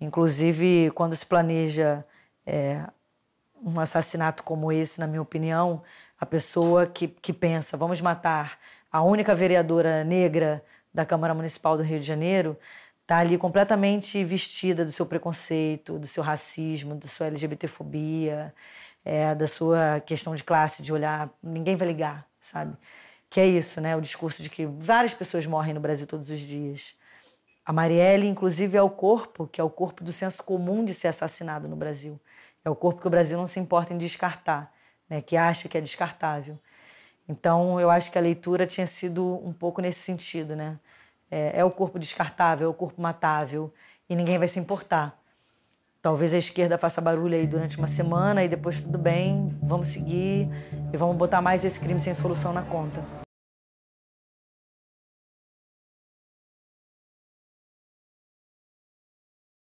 Inclusive, quando se planeja é, um assassinato como esse, na minha opinião, a pessoa que, que pensa, vamos matar a única vereadora negra da Câmara Municipal do Rio de Janeiro, está ali completamente vestida do seu preconceito, do seu racismo, da sua LGBTfobia, é, da sua questão de classe, de olhar, ninguém vai ligar, sabe? Que é isso, né? O discurso de que várias pessoas morrem no Brasil todos os dias. A Marielle, inclusive, é o corpo, que é o corpo do senso comum de ser assassinado no Brasil. É o corpo que o Brasil não se importa em descartar, né? que acha que é descartável. Então, eu acho que a leitura tinha sido um pouco nesse sentido, né? É, é, o corpo descartável, é o corpo matável, e ninguém vai se importar. Talvez a esquerda faça barulho aí durante uma semana e depois tudo bem, vamos seguir e vamos botar mais esse crime sem solução na conta.